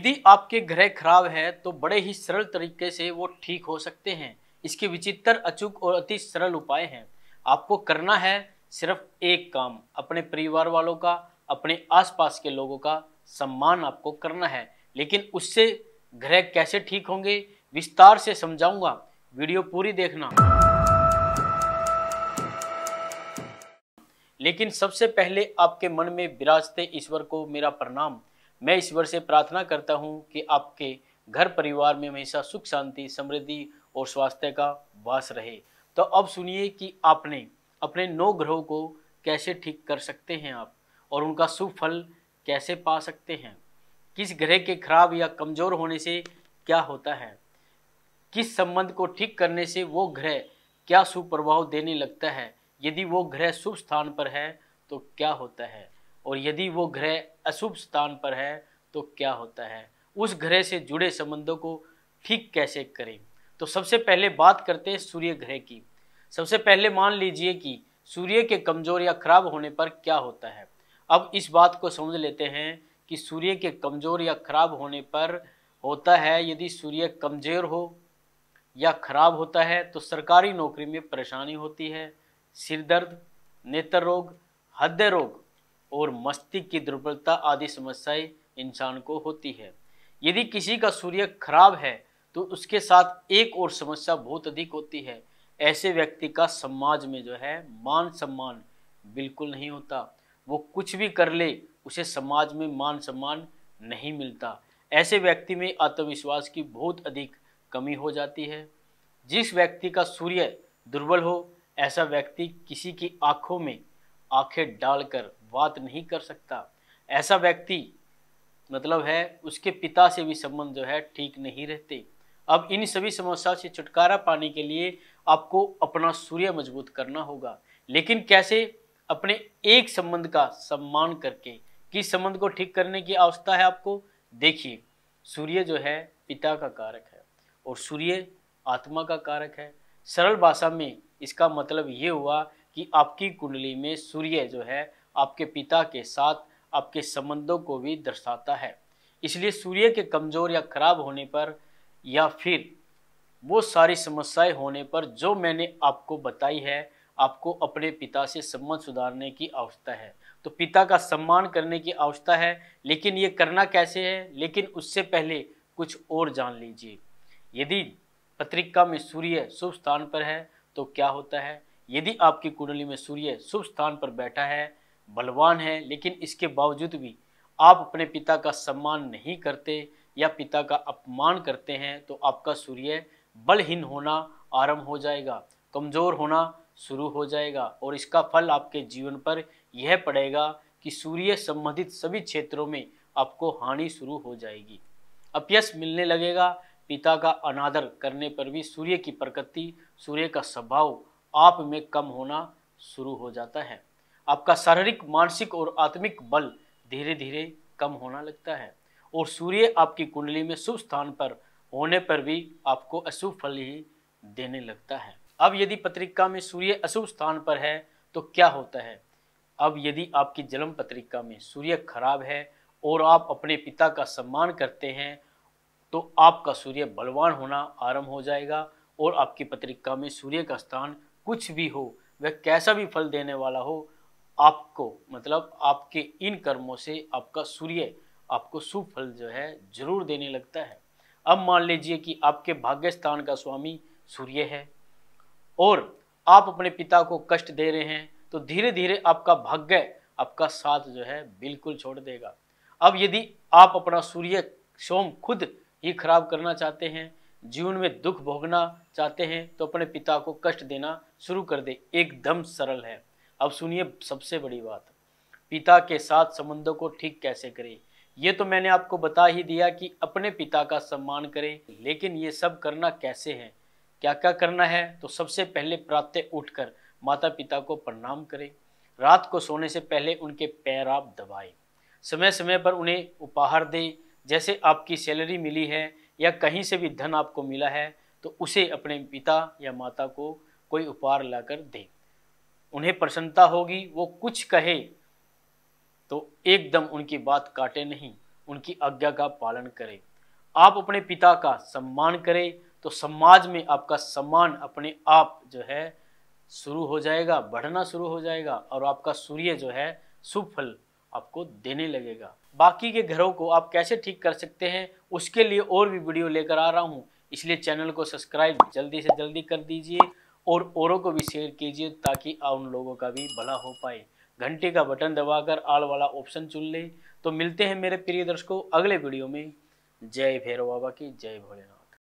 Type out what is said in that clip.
यदि आपके ग्रह खराब है तो बड़े ही सरल तरीके से वो ठीक हो सकते हैं इसके विचित्र अचूक और अति सरल उपाय हैं आपको करना है सिर्फ एक काम अपने परिवार वालों का अपने आसपास के लोगों का सम्मान आपको करना है लेकिन उससे ग्रह कैसे ठीक होंगे विस्तार से समझाऊंगा वीडियो पूरी देखना लेकिन सबसे पहले आपके मन में विराजते ईश्वर को मेरा प्रणाम मैं ईश्वर से प्रार्थना करता हूँ कि आपके घर परिवार में हमेशा सुख शांति समृद्धि और स्वास्थ्य का वास रहे तो अब सुनिए कि आपने अपने नौ ग्रहों को कैसे ठीक कर सकते हैं आप और उनका शुभ फल कैसे पा सकते हैं किस ग्रह के खराब या कमज़ोर होने से क्या होता है किस संबंध को ठीक करने से वो ग्रह क्या सुप्रभाव देने लगता है यदि वो ग्रह शुभ स्थान पर है तो क्या होता है और यदि वो ग्रह अशुभ स्थान पर है तो क्या होता है उस ग्रह से जुड़े संबंधों को ठीक कैसे करें तो सबसे पहले बात करते हैं सूर्य ग्रह की सबसे पहले मान लीजिए कि सूर्य के कमज़ोर या खराब होने पर क्या होता है अब इस बात को समझ लेते हैं कि सूर्य के कमज़ोर या खराब होने पर होता है यदि सूर्य कमज़ोर हो या खराब होता है तो सरकारी नौकरी में परेशानी होती है सिर दर्द नेत्र रोग हृदय रोग और मस्तिष्क की दुर्बलता आदि समस्याएं इंसान को होती है यदि किसी का सूर्य खराब है तो उसके साथ एक और समस्या बहुत अधिक होती है ऐसे व्यक्ति का समाज में जो है मान सम्मान बिल्कुल नहीं होता वो कुछ भी कर ले उसे समाज में मान सम्मान नहीं मिलता ऐसे व्यक्ति में आत्मविश्वास की बहुत अधिक कमी हो जाती है जिस व्यक्ति का सूर्य दुर्बल हो ऐसा व्यक्ति किसी की आंखों में आंखें डालकर बात नहीं कर सकता ऐसा व्यक्ति मतलब है उसके पिता से भी संबंध जो है ठीक नहीं रहते अब इन सभी समस्याओं से छुटकारा पाने के लिए आपको अपना सूर्य मजबूत करना होगा लेकिन कैसे अपने एक संबंध का सम्मान करके किस संबंध को ठीक करने की आवश्यकता है आपको देखिए सूर्य जो है पिता का कारक है और सूर्य आत्मा का कारक है सरल भाषा में इसका मतलब ये हुआ कि आपकी कुंडली में सूर्य जो है आपके पिता के साथ आपके संबंधों को भी दर्शाता है इसलिए सूर्य के कमज़ोर या खराब होने पर या फिर वो सारी समस्याएं होने पर जो मैंने आपको बताई है आपको अपने पिता से संबंध सुधारने की आवश्यकता है तो पिता का सम्मान करने की आवश्यकता है लेकिन ये करना कैसे है लेकिन उससे पहले कुछ और जान लीजिए यदि पत्रिका में सूर्य शुभ स्थान पर है तो क्या होता है यदि आपकी कुंडली में सूर्य शुभ स्थान पर बैठा है बलवान है लेकिन इसके बावजूद भी आप अपने पिता का सम्मान नहीं करते या पिता का अपमान करते हैं तो आपका सूर्य बलहीन होना आरंभ हो जाएगा कमज़ोर होना शुरू हो जाएगा और इसका फल आपके जीवन पर यह पड़ेगा कि सूर्य संबंधित सभी क्षेत्रों में आपको हानि शुरू हो जाएगी अपयस मिलने लगेगा पिता का अनादर करने पर भी सूर्य की प्रकृति सूर्य का स्वभाव आप में कम होना शुरू हो जाता है आपका शारीरिक मानसिक और आत्मिक बल धीरे धीरे कम होना लगता है और सूर्य आपकी कुंडली में शुभ स्थान पर होने पर भी आपको अशुभ फल ही देने लगता है अब यदि पत्रिका में सूर्य अशुभ स्थान पर है तो क्या होता है अब यदि आपकी जन्म पत्रिका में सूर्य खराब है और आप अपने पिता का सम्मान करते हैं तो आपका सूर्य बलवान होना आरंभ हो जाएगा और आपकी पत्रिका में सूर्य का स्थान कुछ भी हो वह कैसा भी फल देने वाला हो आपको मतलब आपके इन कर्मों से आपका सूर्य आपको सुफल जो है जरूर देने लगता है अब मान लीजिए कि आपके भाग्य स्थान का स्वामी सूर्य है और आप अपने पिता को कष्ट दे रहे हैं तो धीरे धीरे आपका भाग्य आपका साथ जो है बिल्कुल छोड़ देगा अब यदि आप अपना सूर्य सोम खुद ही खराब करना चाहते हैं जीवन में दुख भोगना चाहते हैं तो अपने पिता को कष्ट देना शुरू कर दे एकदम सरल है अब सुनिए सबसे बड़ी बात पिता के साथ संबंधों को ठीक कैसे करें ये तो मैंने आपको बता ही दिया कि अपने पिता का सम्मान करें लेकिन ये सब करना कैसे है क्या क्या करना है तो सबसे पहले प्रातः उठकर माता पिता को प्रणाम करें रात को सोने से पहले उनके पैर आप दबाएं समय समय पर उन्हें उपहार दें जैसे आपकी सैलरी मिली है या कहीं से भी धन आपको मिला है तो उसे अपने पिता या माता को कोई उपहार लाकर दें उन्हें प्रसन्नता होगी वो कुछ कहे तो एकदम उनकी बात काटे नहीं उनकी आज्ञा का पालन करें आप अपने पिता का सम्मान करें तो समाज में आपका सम्मान अपने आप जो है शुरू हो जाएगा बढ़ना शुरू हो जाएगा और आपका सूर्य जो है शुभ फल आपको देने लगेगा बाकी के घरों को आप कैसे ठीक कर सकते हैं उसके लिए और भी वीडियो लेकर आ रहा हूँ इसलिए चैनल को सब्सक्राइब जल्दी से जल्दी कर दीजिए और औरों को भी शेयर कीजिए ताकि उन लोगों का भी भला हो पाए घंटे का बटन दबाकर आल वाला ऑप्शन चुन लें तो मिलते हैं मेरे प्रिय दर्शकों अगले वीडियो में जय भैरव बाबा की जय भोलेनाथ